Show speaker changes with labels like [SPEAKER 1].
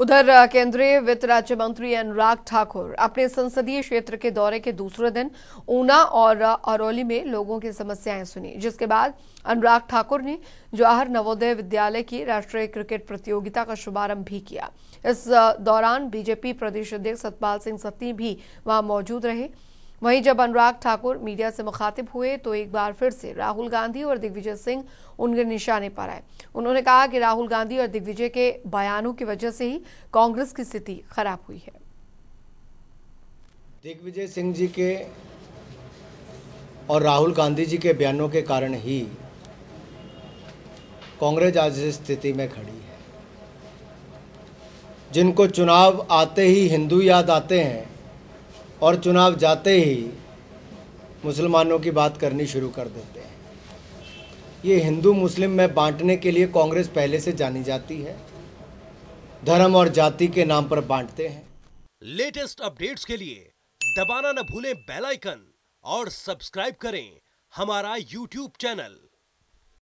[SPEAKER 1] उधर केंद्रीय वित्त राज्य मंत्री अनुराग ठाकुर अपने संसदीय क्षेत्र के दौरे के दूसरे दिन ऊना और अरौली में लोगों की समस्याएं सुनी जिसके बाद अनुराग ठाकुर ने जवाहर नवोदय विद्यालय की राष्ट्रीय क्रिकेट प्रतियोगिता का शुभारंभ भी किया इस दौरान बीजेपी प्रदेश अध्यक्ष सतपाल सिंह सत्ती भी वहां मौजूद रहे वहीं जब अनुराग ठाकुर मीडिया से मुखातिब हुए तो एक बार फिर से राहुल गांधी और दिग्विजय सिंह उनके निशाने पर आए उन्होंने कहा कि राहुल गांधी और दिग्विजय के बयानों की वजह से ही कांग्रेस की स्थिति खराब हुई है
[SPEAKER 2] दिग्विजय सिंह जी के और राहुल गांधी जी के बयानों के कारण ही कांग्रेस आज इस स्थिति में खड़ी है जिनको चुनाव आते ही हिंदू याद आते हैं और चुनाव जाते ही मुसलमानों की बात करनी शुरू कर देते हैं ये हिंदू मुस्लिम में बांटने के लिए कांग्रेस पहले से जानी जाती है धर्म और जाति के नाम पर बांटते हैं
[SPEAKER 3] लेटेस्ट अपडेट्स के लिए दबाना न भूलें बेल आइकन और सब्सक्राइब करें हमारा यूट्यूब चैनल